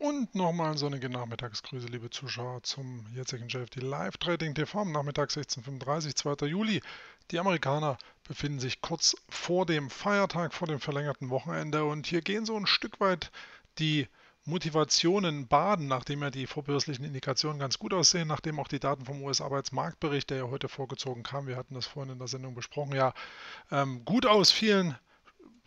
Und nochmal sonnige Nachmittagsgrüße, liebe Zuschauer, zum jetzigen JFD Live Trading TV am Nachmittag 16.35 2. Juli. Die Amerikaner befinden sich kurz vor dem Feiertag, vor dem verlängerten Wochenende und hier gehen so ein Stück weit die Motivationen baden, nachdem ja die vorbörslichen Indikationen ganz gut aussehen, nachdem auch die Daten vom US-Arbeitsmarktbericht, der ja heute vorgezogen kam, wir hatten das vorhin in der Sendung besprochen, ja ähm, gut ausfielen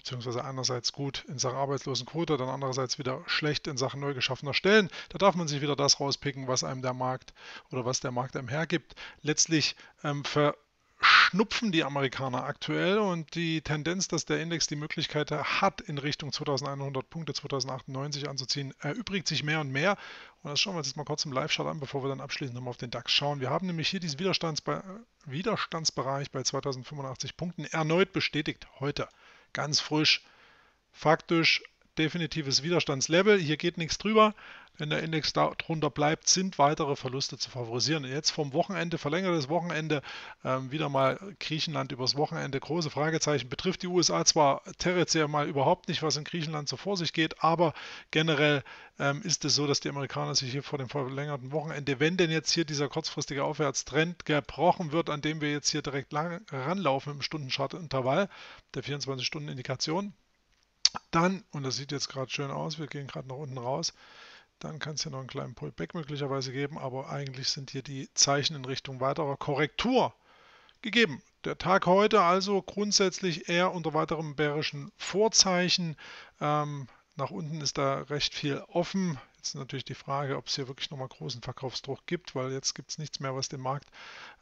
beziehungsweise einerseits gut in Sachen Arbeitslosenquote, dann andererseits wieder schlecht in Sachen neu geschaffener Stellen. Da darf man sich wieder das rauspicken, was einem der Markt oder was der Markt einem hergibt. Letztlich ähm, verschnupfen die Amerikaner aktuell und die Tendenz, dass der Index die Möglichkeit hat, in Richtung 2100 Punkte 2098 anzuziehen, erübrigt sich mehr und mehr. Und das schauen wir uns jetzt mal kurz im Live-Chart an, bevor wir dann abschließend nochmal auf den DAX schauen. Wir haben nämlich hier diesen Widerstandsbe Widerstandsbereich bei 2085 Punkten erneut bestätigt heute ganz frisch. Faktisch definitives Widerstandslevel. Hier geht nichts drüber. Wenn der Index darunter bleibt, sind weitere Verluste zu favorisieren. Jetzt vom Wochenende, verlängertes Wochenende, ähm, wieder mal Griechenland übers Wochenende, große Fragezeichen. Betrifft die USA zwar tertiär mal überhaupt nicht, was in Griechenland so vor sich geht, aber generell ähm, ist es so, dass die Amerikaner sich hier vor dem verlängerten Wochenende, wenn denn jetzt hier dieser kurzfristige Aufwärtstrend gebrochen wird, an dem wir jetzt hier direkt lang, ranlaufen im Stundenchart-Intervall der 24-Stunden-Indikation, dann, und das sieht jetzt gerade schön aus, wir gehen gerade nach unten raus, dann kann es hier noch einen kleinen Pullback möglicherweise geben, aber eigentlich sind hier die Zeichen in Richtung weiterer Korrektur gegeben. Der Tag heute also grundsätzlich eher unter weiterem bärischen Vorzeichen. Ähm, nach unten ist da recht viel offen. Jetzt natürlich die Frage, ob es hier wirklich nochmal großen Verkaufsdruck gibt, weil jetzt gibt es nichts mehr, was den Markt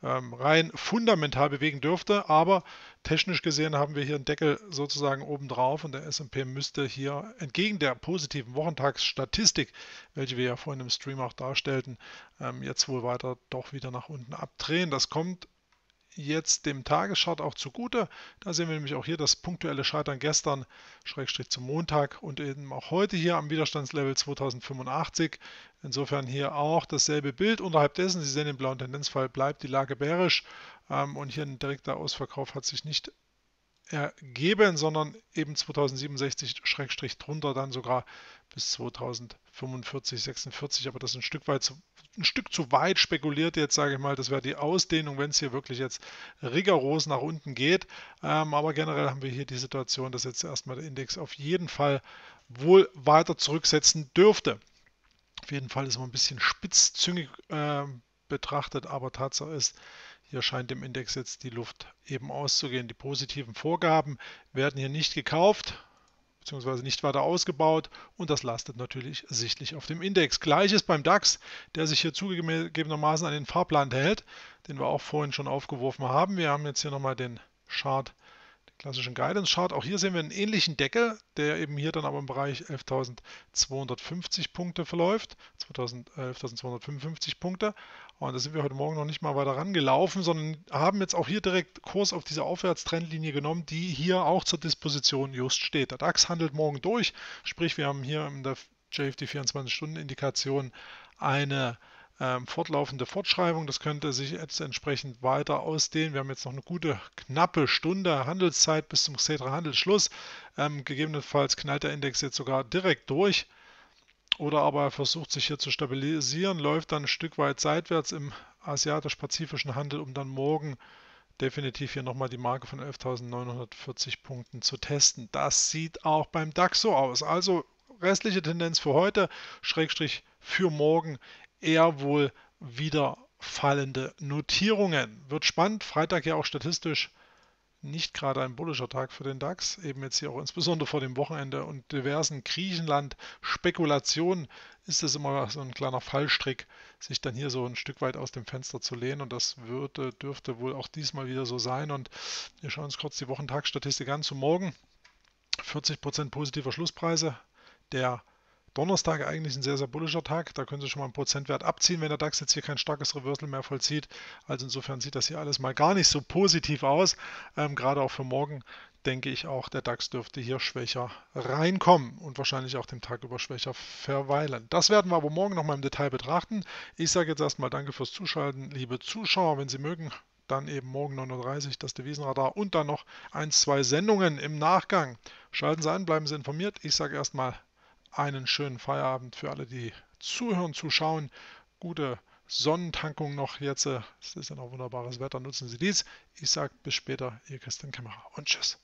ähm, rein fundamental bewegen dürfte. Aber technisch gesehen haben wir hier einen Deckel sozusagen obendrauf und der SP müsste hier entgegen der positiven Wochentagsstatistik, welche wir ja vorhin im Stream auch darstellten, ähm, jetzt wohl weiter doch wieder nach unten abdrehen. Das kommt jetzt dem Tagesschart auch zugute. Da sehen wir nämlich auch hier das punktuelle Scheitern gestern, Schrägstrich zum Montag und eben auch heute hier am Widerstandslevel 2085. Insofern hier auch dasselbe Bild unterhalb dessen. Sie sehen im blauen Tendenzfall, bleibt die Lage bärisch ähm, und hier ein direkter Ausverkauf hat sich nicht ergeben, sondern eben 2067 Schrägstrich drunter dann sogar bis 2045, 46, aber das ein Stück weit ein Stück zu weit spekuliert jetzt, sage ich mal. Das wäre die Ausdehnung, wenn es hier wirklich jetzt rigoros nach unten geht. Ähm, aber generell haben wir hier die Situation, dass jetzt erstmal der Index auf jeden Fall wohl weiter zurücksetzen dürfte. Auf jeden Fall ist man ein bisschen spitzzüngig äh, betrachtet, aber Tatsache ist, hier scheint dem Index jetzt die Luft eben auszugehen. Die positiven Vorgaben werden hier nicht gekauft bzw. nicht weiter ausgebaut und das lastet natürlich sichtlich auf dem Index. Gleiches beim DAX, der sich hier zugegebenermaßen an den Fahrplan hält, den wir auch vorhin schon aufgeworfen haben. Wir haben jetzt hier nochmal den Chart klassischen Guidance Chart. Auch hier sehen wir einen ähnlichen Deckel, der eben hier dann aber im Bereich 11.250 Punkte verläuft, 11.255 Punkte. Und da sind wir heute Morgen noch nicht mal weiter rangelaufen, sondern haben jetzt auch hier direkt Kurs auf diese Aufwärtstrendlinie genommen, die hier auch zur Disposition just steht. Der DAX handelt morgen durch, sprich wir haben hier in der JFD 24-Stunden-Indikation eine ähm, fortlaufende Fortschreibung. Das könnte sich jetzt entsprechend weiter ausdehnen. Wir haben jetzt noch eine gute, knappe Stunde Handelszeit bis zum Xetra Handelsschluss. Ähm, gegebenenfalls knallt der Index jetzt sogar direkt durch. Oder aber er versucht sich hier zu stabilisieren, läuft dann ein Stück weit seitwärts im asiatisch-pazifischen Handel, um dann morgen definitiv hier nochmal die Marke von 11.940 Punkten zu testen. Das sieht auch beim DAX so aus. Also restliche Tendenz für heute, Schrägstrich für morgen eher wohl wieder fallende Notierungen. Wird spannend. Freitag ja auch statistisch nicht gerade ein bullischer Tag für den DAX, eben jetzt hier auch insbesondere vor dem Wochenende und diversen Griechenland-Spekulationen ist es immer so ein kleiner Fallstrick, sich dann hier so ein Stück weit aus dem Fenster zu lehnen und das würde, dürfte wohl auch diesmal wieder so sein und wir schauen uns kurz die Wochentagsstatistik an Zum morgen. 40% positiver Schlusspreise, der Donnerstag eigentlich ein sehr, sehr bullischer Tag. Da können Sie schon mal einen Prozentwert abziehen, wenn der DAX jetzt hier kein starkes Reversal mehr vollzieht. Also insofern sieht das hier alles mal gar nicht so positiv aus. Ähm, gerade auch für morgen denke ich auch, der DAX dürfte hier schwächer reinkommen und wahrscheinlich auch den Tag über schwächer verweilen. Das werden wir aber morgen nochmal im Detail betrachten. Ich sage jetzt erstmal danke fürs Zuschalten, liebe Zuschauer. Wenn Sie mögen, dann eben morgen 9.30 Uhr das Devisenradar und dann noch ein, zwei Sendungen im Nachgang. Schalten Sie ein, bleiben Sie informiert. Ich sage erstmal einen schönen Feierabend für alle, die zuhören, zuschauen. Gute Sonnentankung noch jetzt. Es ist ja noch wunderbares Wetter. Nutzen Sie dies. Ich sage bis später, Ihr Christian Kämmerer und tschüss.